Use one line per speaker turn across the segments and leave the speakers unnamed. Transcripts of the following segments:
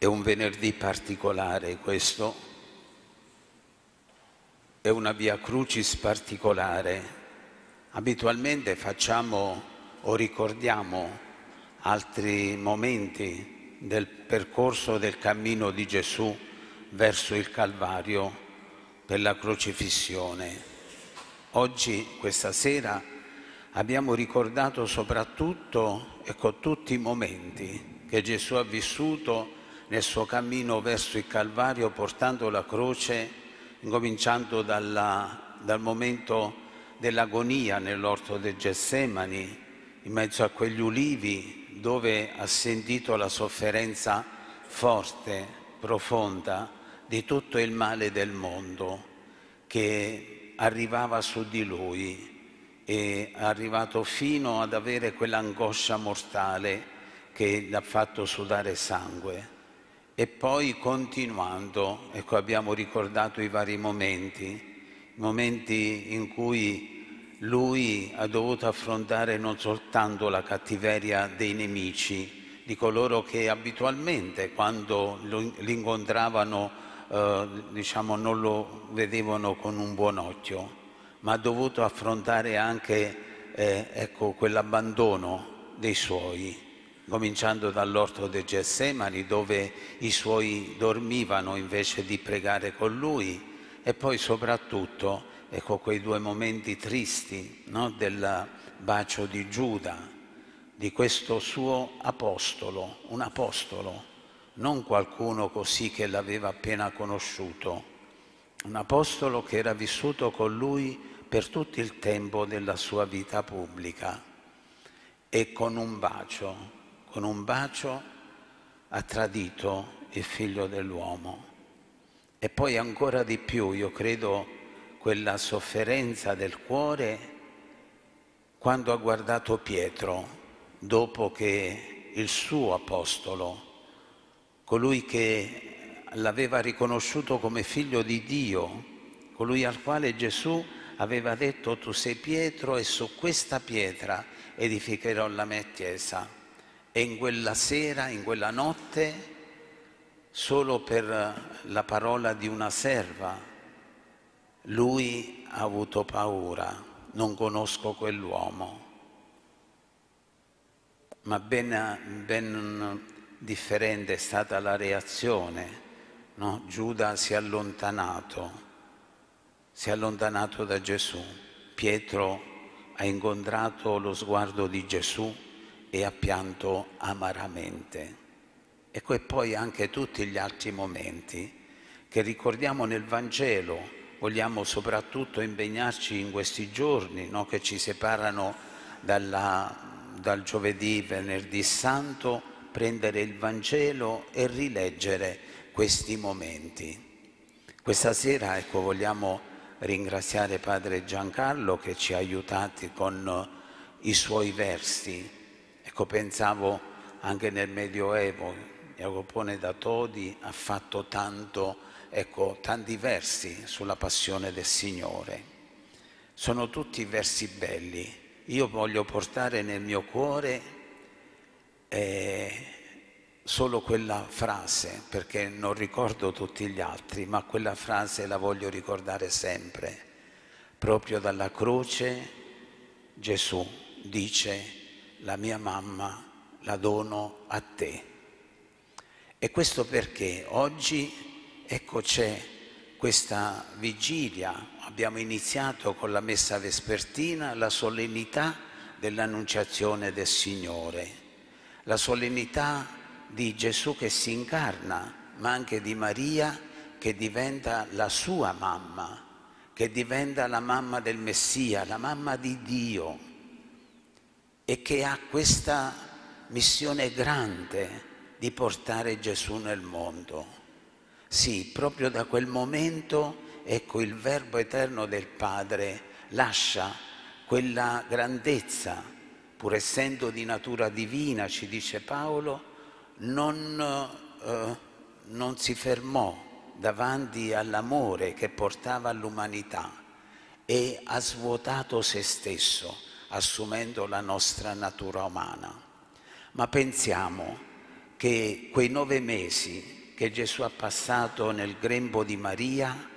È un venerdì particolare questo, è una via crucis particolare. Abitualmente facciamo o ricordiamo altri momenti del percorso del cammino di Gesù verso il Calvario per la crocifissione. Oggi, questa sera, abbiamo ricordato soprattutto, ecco, tutti i momenti che Gesù ha vissuto nel suo cammino verso il Calvario portando la croce, incominciando dalla, dal momento dell'agonia nell'orto del Gessemani, in mezzo a quegli ulivi dove ha sentito la sofferenza forte, profonda di tutto il male del mondo che arrivava su di lui e è arrivato fino ad avere quell'angoscia mortale che gli ha fatto sudare sangue. E poi continuando, ecco, abbiamo ricordato i vari momenti, momenti in cui lui ha dovuto affrontare non soltanto la cattiveria dei nemici, di coloro che abitualmente quando l'incontravano eh, diciamo, non lo vedevano con un buon occhio, ma ha dovuto affrontare anche eh, ecco, quell'abbandono dei suoi cominciando dall'orto di Gessemani dove i suoi dormivano invece di pregare con lui e poi soprattutto ecco quei due momenti tristi no? del bacio di Giuda, di questo suo apostolo, un apostolo, non qualcuno così che l'aveva appena conosciuto, un apostolo che era vissuto con lui per tutto il tempo della sua vita pubblica e con un bacio con un bacio ha tradito il figlio dell'uomo. E poi ancora di più, io credo, quella sofferenza del cuore quando ha guardato Pietro, dopo che il suo apostolo, colui che l'aveva riconosciuto come figlio di Dio, colui al quale Gesù aveva detto tu sei Pietro e su questa pietra edificherò la mia chiesa e in quella sera, in quella notte, solo per la parola di una serva, lui ha avuto paura, non conosco quell'uomo. Ma ben, ben, differente è stata la reazione. No? Giuda si è allontanato, si è allontanato da Gesù. Pietro ha incontrato lo sguardo di Gesù e ha pianto amaramente. Ecco e poi anche tutti gli altri momenti che ricordiamo nel Vangelo, vogliamo soprattutto impegnarci in questi giorni no? che ci separano dalla, dal giovedì, venerdì santo, prendere il Vangelo e rileggere questi momenti. Questa sera ecco, vogliamo ringraziare Padre Giancarlo che ci ha aiutati con i suoi versi Ecco, pensavo anche nel Medioevo, Jacopone da Todi ha fatto tanto, ecco, tanti versi sulla passione del Signore. Sono tutti versi belli. Io voglio portare nel mio cuore eh, solo quella frase, perché non ricordo tutti gli altri, ma quella frase la voglio ricordare sempre. Proprio dalla croce Gesù dice la mia mamma la dono a te. E questo perché oggi, ecco c'è questa vigilia, abbiamo iniziato con la messa vespertina, la solennità dell'annunciazione del Signore, la solennità di Gesù che si incarna, ma anche di Maria che diventa la sua mamma, che diventa la mamma del Messia, la mamma di Dio, e che ha questa missione grande di portare Gesù nel mondo. Sì, proprio da quel momento, ecco, il Verbo eterno del Padre lascia quella grandezza, pur essendo di natura divina, ci dice Paolo, non, eh, non si fermò davanti all'amore che portava all'umanità e ha svuotato se stesso assumendo la nostra natura umana. Ma pensiamo che quei nove mesi che Gesù ha passato nel grembo di Maria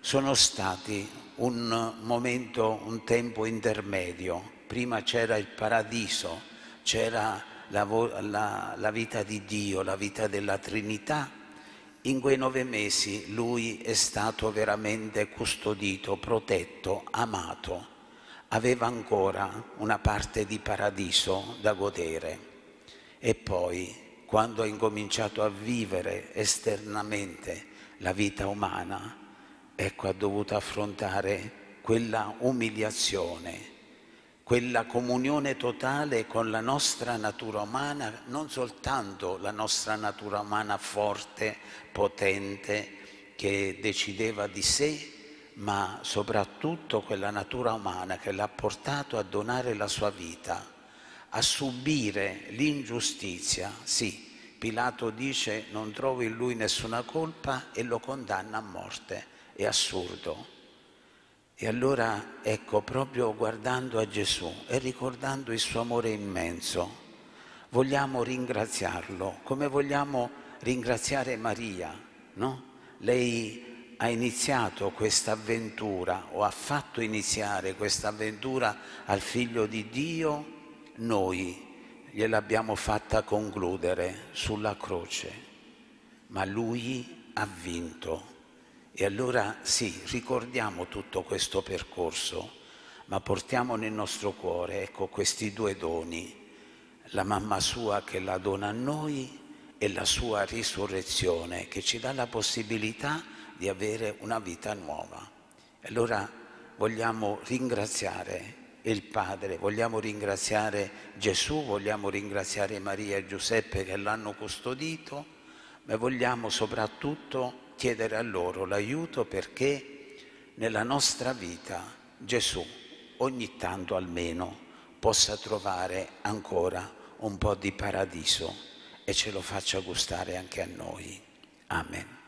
sono stati un momento, un tempo intermedio. Prima c'era il paradiso, c'era la, la, la vita di Dio, la vita della Trinità in quei nove mesi lui è stato veramente custodito, protetto, amato aveva ancora una parte di paradiso da godere. E poi, quando ha incominciato a vivere esternamente la vita umana, ecco, ha dovuto affrontare quella umiliazione, quella comunione totale con la nostra natura umana, non soltanto la nostra natura umana forte, potente, che decideva di sé, ma soprattutto quella natura umana che l'ha portato a donare la sua vita, a subire l'ingiustizia. Sì, Pilato dice non trovo in lui nessuna colpa e lo condanna a morte. È assurdo. E allora ecco, proprio guardando a Gesù e ricordando il suo amore immenso, vogliamo ringraziarlo, come vogliamo ringraziare Maria, no? Lei ha iniziato questa avventura o ha fatto iniziare questa avventura al figlio di Dio, noi gliel'abbiamo fatta concludere sulla croce, ma lui ha vinto. E allora sì, ricordiamo tutto questo percorso, ma portiamo nel nostro cuore ecco, questi due doni, la mamma sua che la dona a noi e la sua risurrezione che ci dà la possibilità di di avere una vita nuova. allora vogliamo ringraziare il Padre, vogliamo ringraziare Gesù, vogliamo ringraziare Maria e Giuseppe che l'hanno custodito, ma vogliamo soprattutto chiedere a loro l'aiuto perché nella nostra vita Gesù ogni tanto almeno possa trovare ancora un po' di paradiso e ce lo faccia gustare anche a noi. Amen.